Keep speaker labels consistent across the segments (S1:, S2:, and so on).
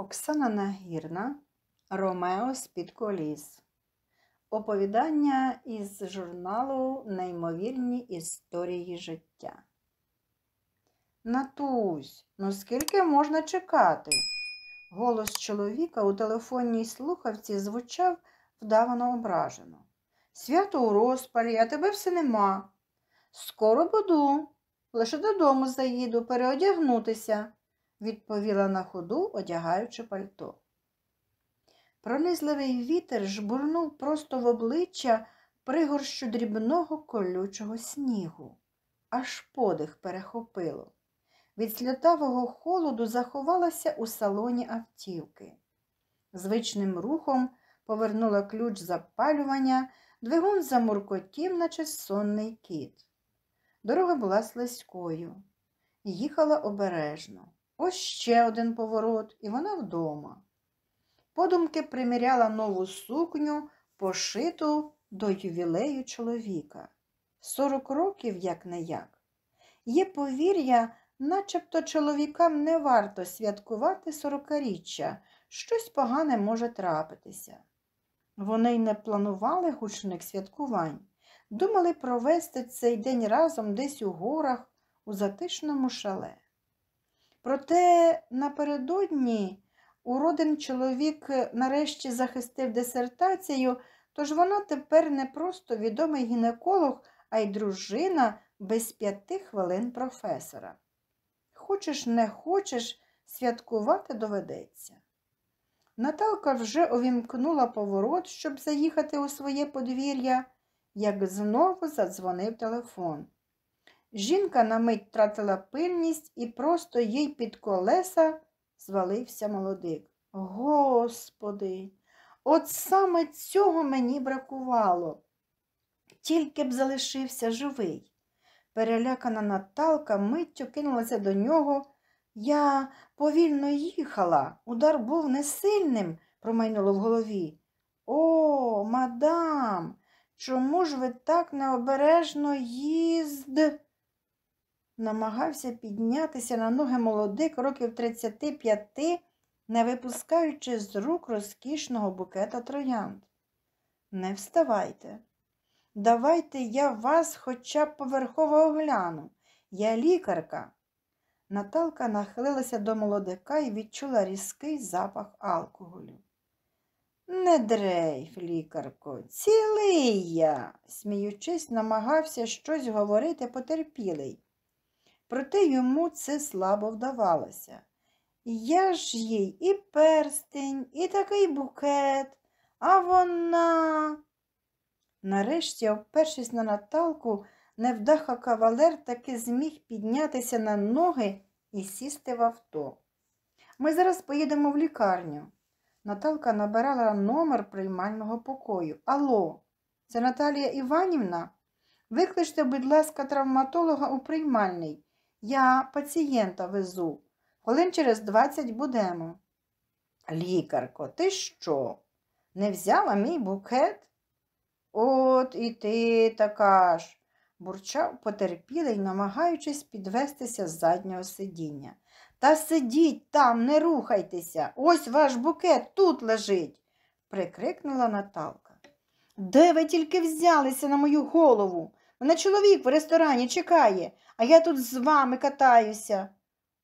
S1: Оксана Нагірна Ромео з-під коліс. Оповідання із журналу Неймовірні історії життя. Натусь, ну скільки можна чекати? Голос чоловіка у телефонній слухавці звучав вдавано ображено. Свято у розпалі, а тебе все нема. Скоро буду, лише додому заїду, переодягнутися відповіла на ходу, одягаючи пальто. Пронизливий вітер жбурнув просто в обличчя пригорщу дрібного колючого снігу, аж подих перехопило. Від слітавого холоду заховалася у салоні автівки. Звичним рухом повернула ключ запалювання, двигун замуркотів, наче сонний кіт. Дорога була слизькою, їхала обережно. Ось ще один поворот, і вона вдома. Подумки приміряла нову сукню, пошиту до ювілею чоловіка. Сорок років, як не як. Є повір'я, начебто чоловікам не варто святкувати сорокаріччя, щось погане може трапитися. Вони й не планували гучних святкувань, думали провести цей день разом десь у горах, у затишному шале. Проте напередодні уроден чоловік е, нарешті захистив дисертацію, тож вона тепер не просто відомий гінеколог, а й дружина без п'яти хвилин професора. Хочеш, не хочеш, святкувати доведеться. Наталка вже увімкнула поворот, щоб заїхати у своє подвір'я, як знову задзвонив телефон. Жінка на мить втратила пильність і просто їй під колеса звалився молодик. Господи, от саме цього мені бракувало. Тільки б залишився живий. Перелякана Наталка миттю кинулася до нього. Я повільно їхала. Удар був несильним, промайнуло в голові. О, мадам, чому ж ви так необережно їзд? намагався піднятися на ноги молодик років 35, не випускаючи з рук розкішного букета троянд. Не вставайте. Давайте я вас хоча б поверхово огляну. Я лікарка. Наталка нахилилася до молодика і відчула різкий запах алкоголю. Не дрейф, лікарко, цілий я, сміючись, намагався щось говорити потерпілий проте йому це слабо вдавалося. Я ж їй і перстень, і такий букет, а вона. Нарешті, опершись на Наталку, невдаха кавалер таки зміг піднятися на ноги і сісти в авто. Ми зараз поїдемо в лікарню. Наталка набирала номер приймального покою. Алло, це Наталія Іванівна? Викличте, будь ласка, травматолога у приймальний. Я пацієнта везу. Хвилин через двадцять будемо. Лікарко, ти що? Не взяла мій букет? От і ти така ж, бурчав потерпілий, намагаючись підвестися з заднього сидіння. Та сидіть там, не рухайтеся. Ось ваш букет тут лежить, прикрикнула Наталка. Де ви тільки взялися на мою голову? Мене чоловік в ресторані чекає, а я тут з вами катаюся.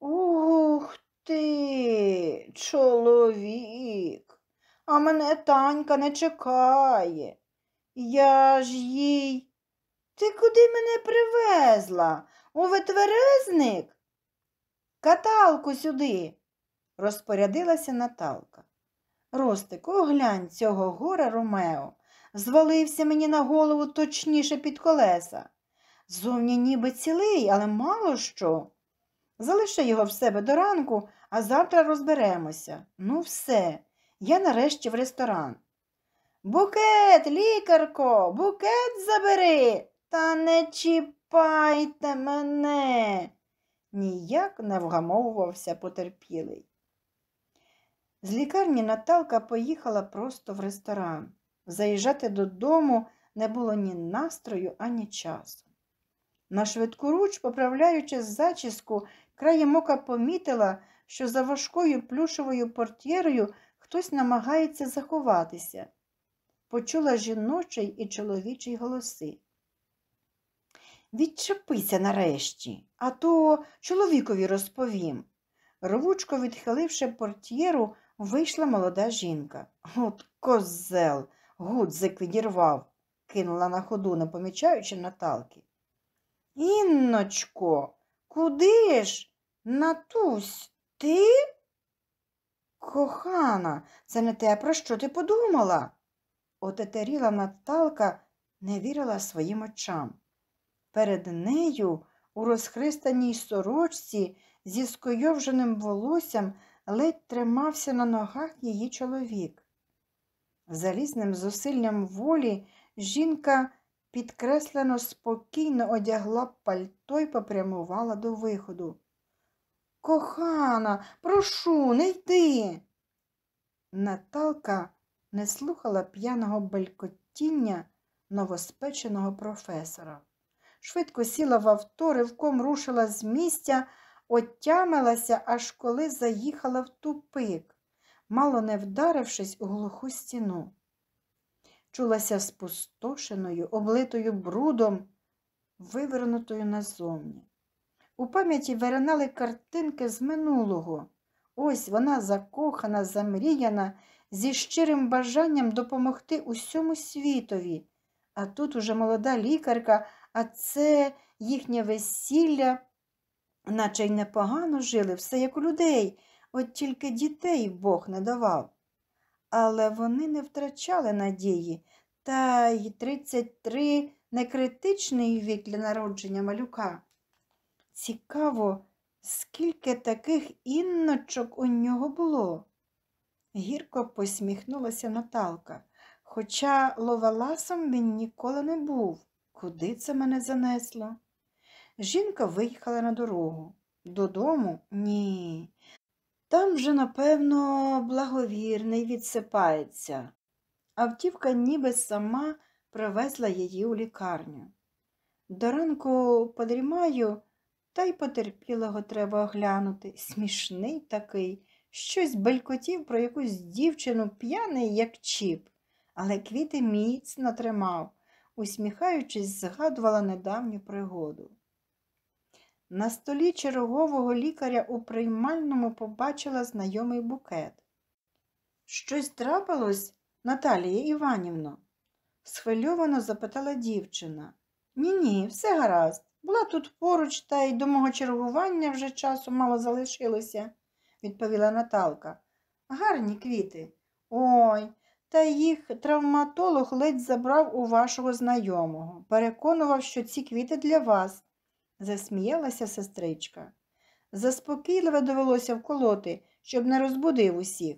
S1: Ух ти, чоловік, а мене танька не чекає. Я ж їй. Ти куди мене привезла? У ветверезник? Каталку сюди, розпорядилася Наталка. Ростик, оглянь цього гора Ромео звалився мені на голову точніше під колеса. Зовні ніби цілий, але мало що. Залиши його в себе до ранку, а завтра розберемося. Ну, все, я нарешті в ресторан. Букет, лікарко, букет забери, та не чіпайте мене, ніяк не вгамовувався потерпілий. З лікарні Наталка поїхала просто в ресторан. Заїжджати додому не було ні настрою, ані часу. На швидку руч, поправляючи зачіску, краєм ока помітила, що за важкою плюшовою портьєрою хтось намагається заховатися. Почула жіночий і чоловічий голоси. Відчепися нарешті, а то чоловікові розповім. Рвучко відхиливши портьєру, вийшла молода жінка. От козел, Гудзик відірвав, кинула на ходу, не помічаючи Наталки. Інночко, куди ж? Натусь, ти? Кохана, це не те, про що ти подумала? Отетеріла Наталка не вірила своїм очам. Перед нею у розхристаній сорочці зі скойовженим волоссям ледь тримався на ногах її чоловік. Залізним зусиллям волі жінка підкреслено спокійно одягла пальто й попрямувала до виходу. Кохана, прошу, не йди. Наталка не слухала п'яного белькотіння новоспеченого професора. Швидко сіла в авто, ривком рушила з місця, отямилася, аж коли заїхала в тупик мало не вдарившись у глуху стіну. Чулася спустошеною, облитою брудом, вивернутою назовні. У пам'яті виринали картинки з минулого. Ось вона закохана, замріяна, зі щирим бажанням допомогти усьому світові. А тут уже молода лікарка, а це їхнє весілля, наче й непогано жили, все як у людей. От тільки дітей Бог не давав. Але вони не втрачали надії, та й 33 некритичний вік для народження малюка. Цікаво, скільки таких інночок у нього було. Гірко посміхнулася Наталка, хоча ловеласом він ніколи не був. Куди це мене занесло? Жінка виїхала на дорогу. Додому? Ні. Там же, напевно, благовірний відсипається. Автівка ніби сама привезла її у лікарню. До ранку подрімаю, та й потерпілого треба оглянути. Смішний такий, щось белькотів про якусь дівчину п'яний, як чіп, але квіти міцно тримав, усміхаючись, згадувала недавню пригоду. На столі чергового лікаря у приймальному побачила знайомий букет. Щось трапилось, Наталія Іванівно? схвильовано запитала дівчина. Ні-ні, все гаразд. Була тут поруч, та й до мого чергування вже часу мало залишилося, відповіла Наталка. Гарні квіти. Ой, та їх травматолог ледь забрав у вашого знайомого. Переконував, що ці квіти для вас засміялася сестричка. Заспокійливо довелося вколоти, щоб не розбудив усіх.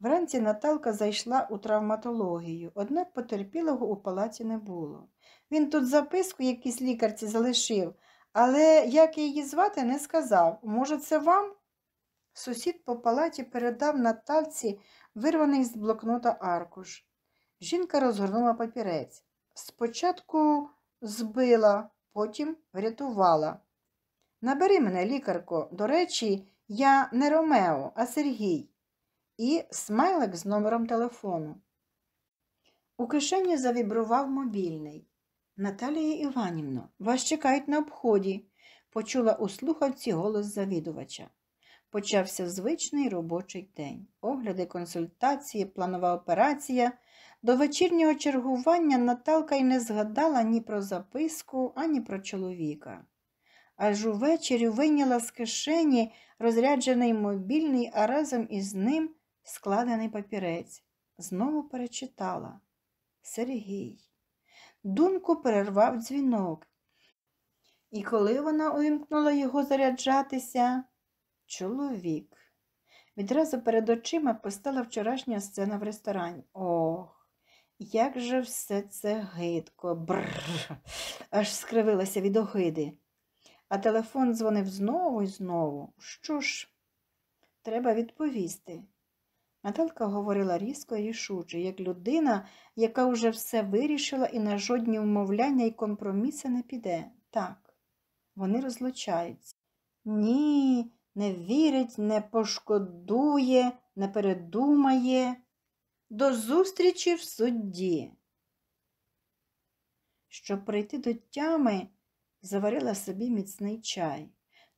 S1: Вранці Наталка зайшла у травматологію, однак потерпілого у палаці не було. Він тут записку якісь лікарці залишив, але як її звати, не сказав. Може, це вам? Сусід по палаті передав Наталці вирваний з блокнота аркуш. Жінка розгорнула папірець. Спочатку збила, потім врятувала. Набери мене, лікарко, до речі, я не Ромео, а Сергій. І смайлик з номером телефону. У кишені завібрував мобільний. Наталія Іванівна, вас чекають на обході, почула у слухавці голос завідувача. Почався звичний робочий день. Огляди, консультації, планова операція. До вечірнього чергування Наталка й не згадала ні про записку, ані про чоловіка. Аж увечері вийняла з кишені розряджений мобільний, а разом із ним складений папірець. Знову перечитала Сергій. Думку перервав дзвінок. І коли вона увімкнула його заряджатися, чоловік. Відразу перед очима постала вчорашня сцена в ресторані. Ох, як же все це гидко, Бррр. аж скривилася від огиди. А телефон дзвонив знову і знову. Що ж, треба відповісти. Наталка говорила різко і рішуче, як людина, яка вже все вирішила і на жодні умовляння і компроміси не піде. Так, вони розлучаються. Ні, не вірить, не пошкодує, не передумає. До зустрічі в судді. Щоб прийти до тями, заварила собі міцний чай.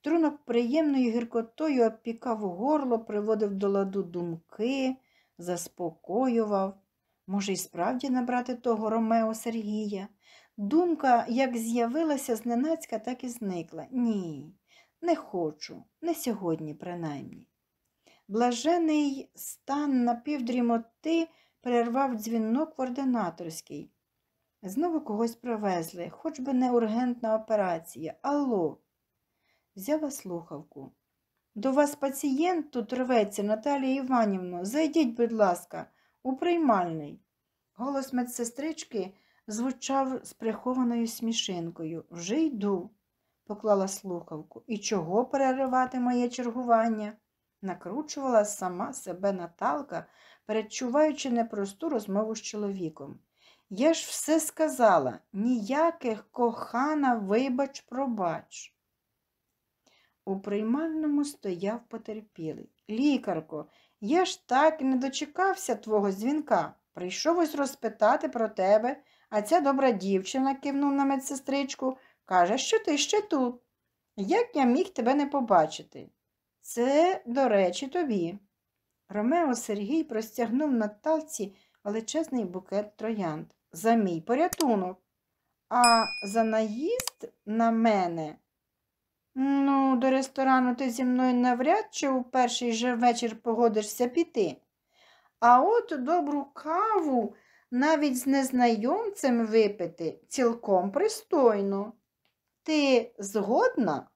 S1: Трунок приємною гіркотою обпікав горло, приводив до ладу думки, заспокоював. Може, й справді набрати того Ромео Сергія. Думка як з'явилася зненацька, так і зникла. Ні, не хочу, не сьогодні, принаймні. Блажений стан напівдрімоти перервав дзвінок в ординаторський. Знову когось привезли, хоч би не ургентна операція. Алло. Взяла слухавку. До вас пацієнт тут рветься, Наталія Іванівна. Зайдіть, будь ласка, у приймальний. Голос медсестрички звучав з прихованою смішинкою. Вже йду, поклала слухавку. І чого переривати моє чергування? накручувала сама себе Наталка, передчуваючи непросту розмову з чоловіком. Я ж все сказала, ніяких кохана, вибач, пробач. У приймальному стояв потерпілий. Лікарко, я ж так не дочекався твого дзвінка. Прийшов ось розпитати про тебе, а ця добра дівчина кивнув на медсестричку, каже, що ти ще тут. Як я міг тебе не побачити? Це, до речі, тобі. Ромео Сергій простягнув на талці величезний букет троянд. За мій порятунок. А за наїзд на мене. Ну, до ресторану ти зі мною навряд чи у перший же вечір погодишся піти. А от добру каву навіть з незнайомцем випити цілком пристойно. Ти згодна?